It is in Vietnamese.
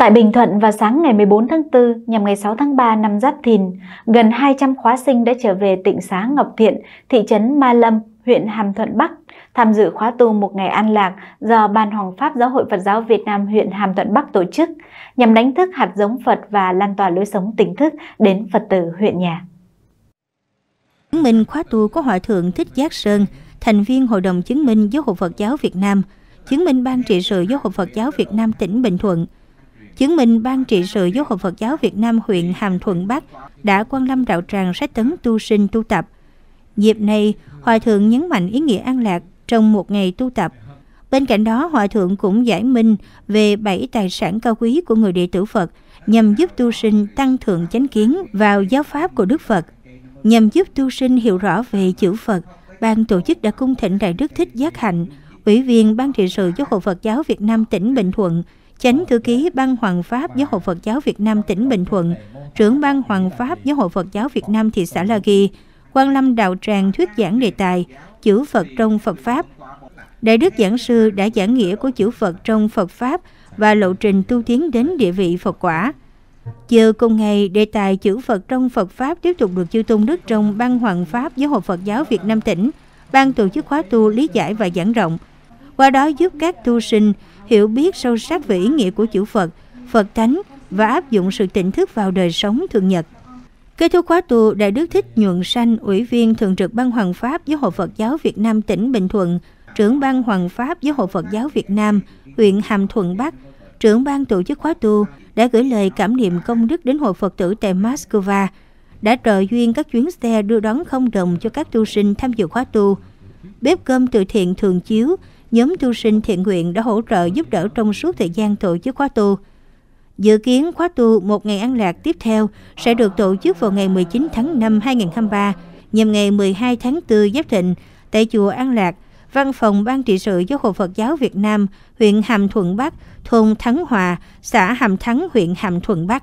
Tại Bình Thuận vào sáng ngày 14 tháng 4 nhằm ngày 6 tháng 3 năm Giáp Thìn, gần 200 khóa sinh đã trở về tỉnh xá Ngọc Thiện, thị trấn Ma Lâm, huyện Hàm Thuận Bắc, tham dự khóa tu một ngày an lạc do Ban Hoàng Pháp Giáo hội Phật giáo Việt Nam huyện Hàm Thuận Bắc tổ chức, nhằm đánh thức hạt giống Phật và lan tỏa lối sống tỉnh thức đến Phật tử huyện nhà. Chứng minh khóa tu có Hòa Thượng Thích Giác Sơn, thành viên Hội đồng Chứng minh Giáo hội Phật giáo Việt Nam, chứng minh Ban trị sự Giáo hội Phật giáo Việt Nam tỉnh Bình Thuận – chứng minh Ban trị sự Giáo hội Phật giáo Việt Nam huyện Hàm Thuận Bắc đã quan lâm đạo tràng sách tấn tu sinh tu tập. Dịp này, Hòa Thượng nhấn mạnh ý nghĩa an lạc trong một ngày tu tập. Bên cạnh đó, Hòa Thượng cũng giải minh về bảy tài sản cao quý của người đệ tử Phật nhằm giúp tu sinh tăng thượng chánh kiến vào giáo pháp của Đức Phật, nhằm giúp tu sinh hiểu rõ về chữ Phật, ban tổ chức đã cung thịnh Đại Đức Thích Giác Hạnh, Ủy viên Ban trị sự Giáo hội Phật giáo Việt Nam tỉnh Bình Thuận Chánh thư ký Ban Hoàng Pháp Giáo hội Phật giáo Việt Nam tỉnh Bình Thuận, trưởng Ban Hoàng Pháp Giáo hội Phật giáo Việt Nam thị xã La Ghi, Quan Lâm Đạo Tràng thuyết giảng đề tài Chữ Phật trong Phật Pháp. Đại đức giảng sư đã giảng nghĩa của chữ Phật trong Phật Pháp và lộ trình tu tiến đến địa vị Phật quả. Chiều cùng ngày, đề tài chữ Phật trong Phật Pháp tiếp tục được chư tôn đức trong Ban Hoàng Pháp Giáo hội Phật giáo Việt Nam tỉnh, Ban tổ chức khóa tu lý giải và giảng rộng, qua đó giúp các tu sinh hiểu biết sâu sắc về ý nghĩa của chữ Phật, Phật Thánh và áp dụng sự tỉnh thức vào đời sống thường nhật. Kết thúc khóa tu, Đại Đức Thích Nhuận Sanh, Ủy viên Thường trực Ban Hoàng Pháp với Hội Phật giáo Việt Nam tỉnh Bình Thuận, trưởng Ban Hoàng Pháp với Hội Phật giáo Việt Nam, huyện Hàm Thuận Bắc, trưởng ban tổ chức khóa tu, đã gửi lời cảm niệm công đức đến Hội Phật tử tại Moscow, đã trợ duyên các chuyến xe đưa đón không đồng cho các tu sinh tham dự khóa tu. Bếp cơm từ thiện thường chiếu nhóm tu sinh thiện nguyện đã hỗ trợ giúp đỡ trong suốt thời gian tổ chức khóa tu. Dự kiến khóa tu một ngày an lạc tiếp theo sẽ được tổ chức vào ngày 19 tháng 5 2023 nhằm ngày 12 tháng 4 Giáp Thịnh tại chùa An Lạc, Văn phòng Ban trị sự Giáo hội Phật giáo Việt Nam, huyện Hàm Thuận Bắc, thôn Thắng Hòa, xã Hàm Thắng, huyện Hàm Thuận Bắc.